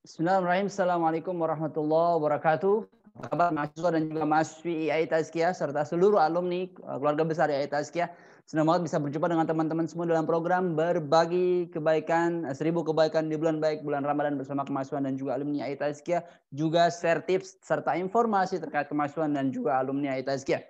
Bismillahirrahmanirrahim. Assalamualaikum warahmatullahi wabarakatuh. Apa kabar mahasiswa dan juga mahasiswi IAI Tazkia serta seluruh alumni eh, keluarga besar IAI Tazkia. Senang banget bisa berjumpa dengan teman-teman semua dalam program Berbagi Kebaikan, eh, Seribu Kebaikan di Bulan Baik, Bulan Ramadan bersama kemahasiswaan dan juga alumni IAI Tazkia. Juga share tips serta informasi terkait kemahasiswaan dan juga alumni IAI Tazkia.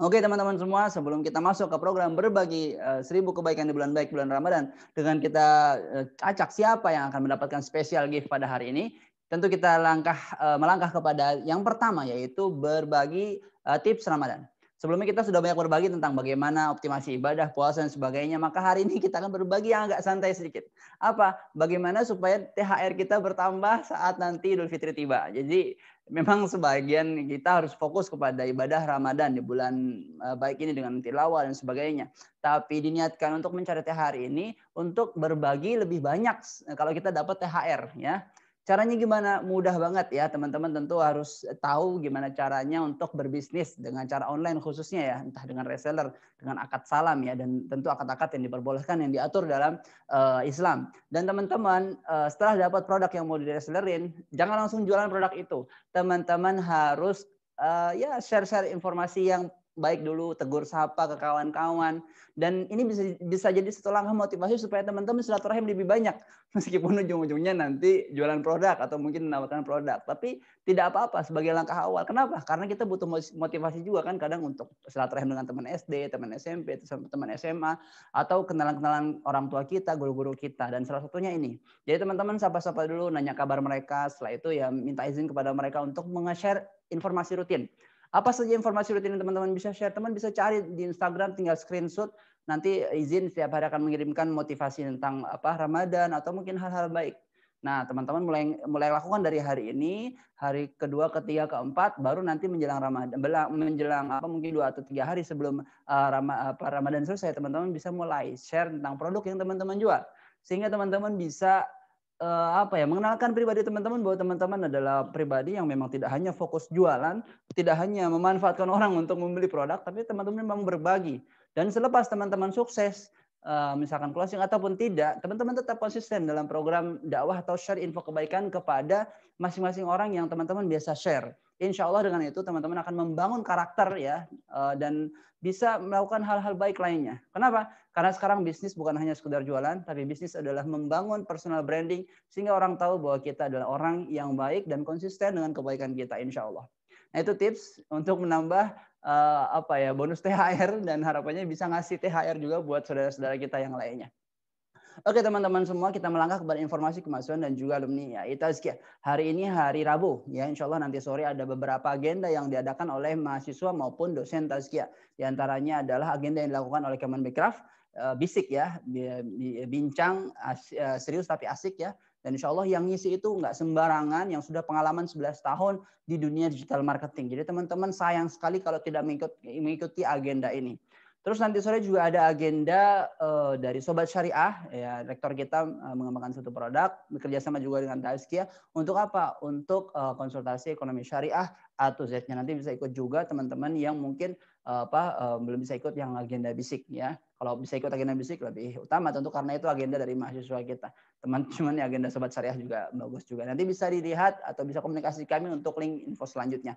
Oke teman-teman semua, sebelum kita masuk ke program berbagi eh, seribu kebaikan di bulan baik bulan Ramadan dengan kita eh, acak siapa yang akan mendapatkan special gift pada hari ini, tentu kita langkah eh, melangkah kepada yang pertama yaitu berbagi tips Ramadan. Sebelumnya kita sudah banyak berbagi tentang bagaimana optimasi ibadah, puasa dan sebagainya. Maka hari ini kita akan berbagi yang agak santai sedikit. Apa? Bagaimana supaya THR kita bertambah saat nanti Idul Fitri tiba. Jadi memang sebagian kita harus fokus kepada ibadah Ramadan di bulan eh, baik ini dengan tilawah dan sebagainya. Tapi diniatkan untuk mencari THR ini untuk berbagi lebih banyak eh, kalau kita dapat THR ya. Caranya gimana? Mudah banget ya teman-teman tentu harus tahu gimana caranya untuk berbisnis dengan cara online khususnya ya, entah dengan reseller, dengan akad salam ya dan tentu akad-akad yang diperbolehkan yang diatur dalam uh, Islam. Dan teman-teman uh, setelah dapat produk yang mau di jangan langsung jualan produk itu. Teman-teman harus uh, ya share-share informasi yang baik dulu, tegur sapa ke kawan-kawan. Dan ini bisa bisa jadi satu langkah motivasi supaya teman-teman silaturahim lebih banyak. Meskipun ujung-ujungnya nanti jualan produk atau mungkin menawarkan produk. Tapi tidak apa-apa sebagai langkah awal. Kenapa? Karena kita butuh motivasi juga kan kadang untuk silaturahim dengan teman SD, teman SMP, teman SMA, atau kenalan-kenalan orang tua kita, guru-guru kita. Dan salah satunya ini. Jadi teman-teman sapa-sapa dulu, nanya kabar mereka. Setelah itu ya minta izin kepada mereka untuk meng-share informasi rutin. Apa saja informasi rutin yang teman-teman bisa share? Teman bisa cari di Instagram, tinggal screenshot. Nanti izin setiap hari akan mengirimkan motivasi tentang apa Ramadan atau mungkin hal-hal baik. Nah, teman-teman mulai mulai lakukan dari hari ini, hari kedua, ketiga, keempat, baru nanti menjelang Ramadan, menjelang apa mungkin dua atau tiga hari sebelum uh, Rama, Ramadan selesai, teman-teman bisa mulai share tentang produk yang teman-teman jual, sehingga teman-teman bisa uh, apa ya mengenalkan pribadi teman-teman bahwa teman-teman adalah pribadi yang memang tidak hanya fokus jualan, tidak hanya memanfaatkan orang untuk membeli produk, tapi teman-teman memang berbagi. Dan selepas teman-teman sukses, Eh, misalkan closing ataupun tidak, teman-teman tetap konsisten dalam program dakwah atau share info kebaikan kepada masing-masing orang yang teman-teman biasa share. Insya Allah dengan itu teman-teman akan membangun karakter ya eh, dan bisa melakukan hal-hal baik lainnya. Kenapa? Karena sekarang bisnis bukan hanya sekedar jualan, tapi bisnis adalah membangun personal branding sehingga orang tahu bahwa kita adalah orang yang baik dan konsisten dengan kebaikan kita insya Allah. Nah itu tips untuk menambah uh, apa ya bonus THR dan harapannya bisa ngasih THR juga buat saudara-saudara kita yang lainnya. Oke teman-teman semua kita melangkah kepada informasi kemasuan dan juga alumni ya. Itazkia. Hari ini hari Rabu ya insya Allah nanti sore ada beberapa agenda yang diadakan oleh mahasiswa maupun dosen Tazkia. Di antaranya adalah agenda yang dilakukan oleh Kemenbekraf eh, bisik ya bincang eh, serius tapi asik ya dan insya Allah yang ngisi itu nggak sembarangan, yang sudah pengalaman 11 tahun di dunia digital marketing. Jadi teman-teman sayang sekali kalau tidak mengikuti agenda ini. Terus nanti sore juga ada agenda uh, dari Sobat Syariah, ya rektor kita uh, mengembangkan satu produk, bekerja sama juga dengan Taskia. Untuk apa? Untuk uh, konsultasi ekonomi syariah atau Z-nya nanti bisa ikut juga teman-teman yang mungkin uh, apa uh, belum bisa ikut yang agenda bisik ya. Kalau bisa ikut agenda bisik lebih utama tentu karena itu agenda dari mahasiswa kita. Teman-teman ya agenda sobat syariah juga bagus juga. Nanti bisa dilihat atau bisa komunikasi kami untuk link info selanjutnya.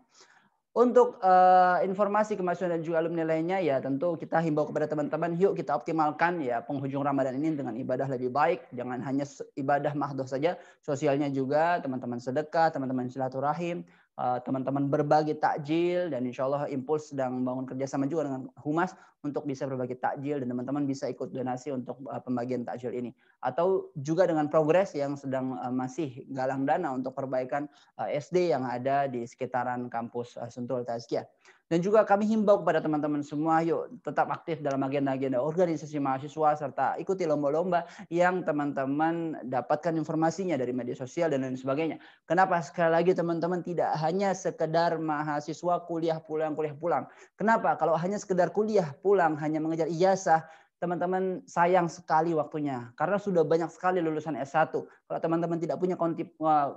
Untuk uh, informasi kemasukan dan juga alumni lainnya ya tentu kita himbau kepada teman-teman yuk kita optimalkan ya penghujung Ramadan ini dengan ibadah lebih baik. Jangan hanya ibadah mahdoh saja, sosialnya juga teman-teman sedekah, teman-teman silaturahim, eh, teman-teman berbagi takjil dan insya Allah Impuls sedang membangun kerjasama juga dengan Humas untuk bisa berbagi takjil dan teman-teman bisa ikut donasi untuk uh, pembagian takjil ini atau juga dengan progres yang sedang uh, masih galang dana untuk perbaikan uh, eh, SD yang ada di sekitaran kampus uh, Sentul Tazkiah. Dan juga kami himbau kepada teman-teman semua, yuk tetap aktif dalam agenda-agenda organisasi mahasiswa serta ikuti lomba-lomba yang teman-teman dapatkan informasinya dari media sosial dan lain sebagainya. Kenapa sekali lagi teman-teman tidak hanya sekedar mahasiswa kuliah pulang kuliah pulang? Kenapa kalau hanya sekedar kuliah pulang ulang, hanya mengejar ijazah, teman-teman sayang sekali waktunya. Karena sudah banyak sekali lulusan S1. Kalau teman-teman tidak punya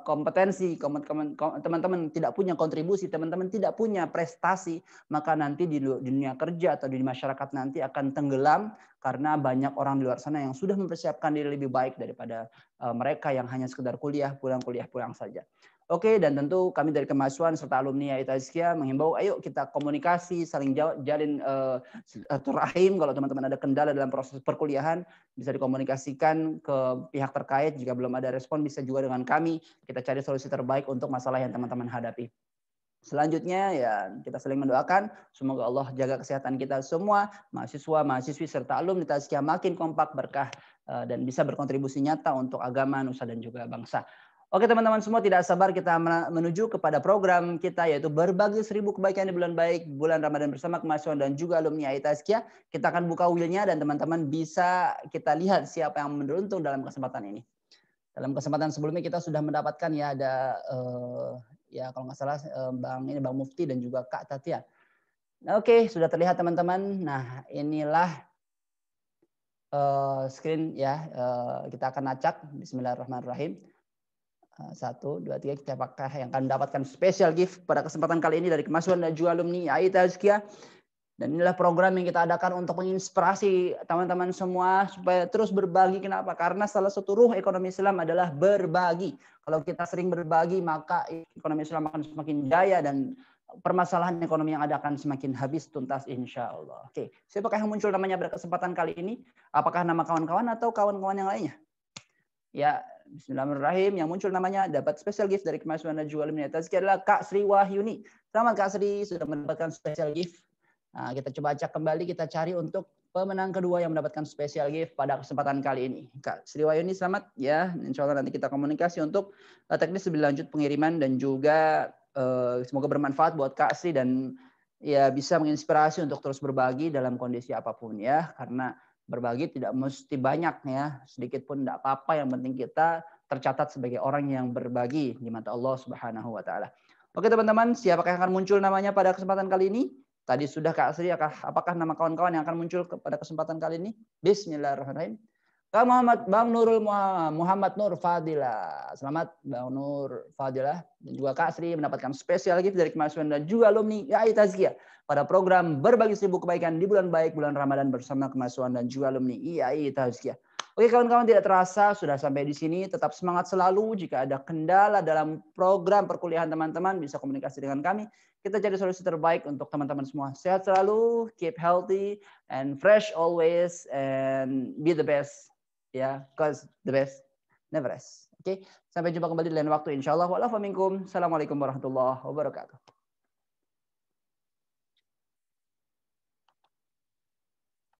kompetensi, teman-teman tidak punya kontribusi, teman-teman tidak punya prestasi, maka nanti di dunia kerja atau di masyarakat nanti akan tenggelam karena banyak orang di luar sana yang sudah mempersiapkan diri lebih baik daripada eh, mereka yang hanya sekedar kuliah, pulang kuliah, pulang saja. Oke, dan tentu kami dari kemahasiswaan serta alumni Ayu menghimbau, ayo kita komunikasi, saling jalin uh, eh, eh, terahim. Kalau teman-teman ada kendala dalam proses perkuliahan, bisa dikomunikasikan ke pihak terkait. Jika belum ada respon, bisa juga dengan kami. Kita cari solusi terbaik untuk masalah yang teman-teman hadapi. Selanjutnya ya kita saling mendoakan semoga Allah jaga kesehatan kita semua mahasiswa, mahasiswi serta alumni Tazkia makin kompak berkah eh, dan bisa berkontribusi nyata untuk agama, nusa dan juga bangsa. Oke teman-teman semua tidak sabar kita menuju kepada program kita yaitu berbagi seribu kebaikan di bulan baik bulan Ramadan bersama kemahasiswaan dan juga alumni Aita Kita akan buka wheelnya dan teman-teman bisa kita lihat siapa yang beruntung dalam kesempatan ini. Dalam kesempatan sebelumnya kita sudah mendapatkan ya ada uh, ya kalau nggak salah uh, Bang ini Bang Mufti dan juga Kak Tatia. Nah, Oke sudah terlihat teman-teman. Nah inilah uh, screen ya uh, kita akan acak Bismillahirrahmanirrahim. Ah, satu, dua, tiga, kita apakah yang akan mendapatkan special gift pada kesempatan kali ini dari kemasuan dan jual alumni Aita Azkia. Dan inilah program yang kita adakan untuk menginspirasi teman-teman semua supaya terus berbagi. Kenapa? Karena salah satu ruh ekonomi Islam adalah berbagi. Kalau kita sering berbagi, maka ekonomi Islam akan semakin jaya dan permasalahan ekonomi yang ada akan semakin habis tuntas insya Allah. Oke, siapakah yang muncul namanya pada kesempatan kali ini? Apakah nama kawan-kawan atau kawan-kawan yang lainnya? Ya, Bismillahirrahmanirrahim yang muncul namanya dapat special gift dari mana jual minyak Tazki adalah Kak Sri Wahyuni. Selamat Kak Sri sudah mendapatkan special gift. Nah, kita coba cek kembali kita cari untuk pemenang kedua yang mendapatkan special gift pada kesempatan kali ini. Kak Sri Wahyuni selamat ya. Insya Allah nanti kita komunikasi untuk eh, teknis lebih lanjut pengiriman dan juga eh, semoga bermanfaat buat Kak Sri dan ya bisa menginspirasi untuk terus berbagi dalam kondisi apapun ya karena berbagi tidak mesti banyak ya sedikit pun tidak apa-apa yang penting kita tercatat sebagai orang yang berbagi di mata Allah Subhanahu Wa Taala oke teman-teman siapakah yang akan muncul namanya pada kesempatan kali ini tadi sudah Kak Asri apakah nama kawan-kawan yang akan muncul pada kesempatan kali ini Bismillahirrahmanirrahim Kang Muhammad Bang Nurul Muhammad, Muhammad Nur Fadila. Selamat Bang Nur Fadila dan juga Kak Sri mendapatkan spesial gift dari Kemasuan dan juga alumni YAI Tazkiyah pada program Berbagi Seribu Kebaikan di bulan baik bulan Ramadan bersama Kemasuan dan juga alumni YAI Tazkiyah. Oke kawan-kawan tidak terasa sudah sampai di sini tetap semangat selalu jika ada kendala dalam program perkuliahan teman-teman bisa komunikasi dengan kami kita cari solusi terbaik untuk teman-teman semua. Sehat selalu, keep healthy and fresh always and be the best ya cause the best never rest oke okay? sampai jumpa kembali di lain waktu insyaallah wa'alaikum assalamualaikum warahmatullahi wabarakatuh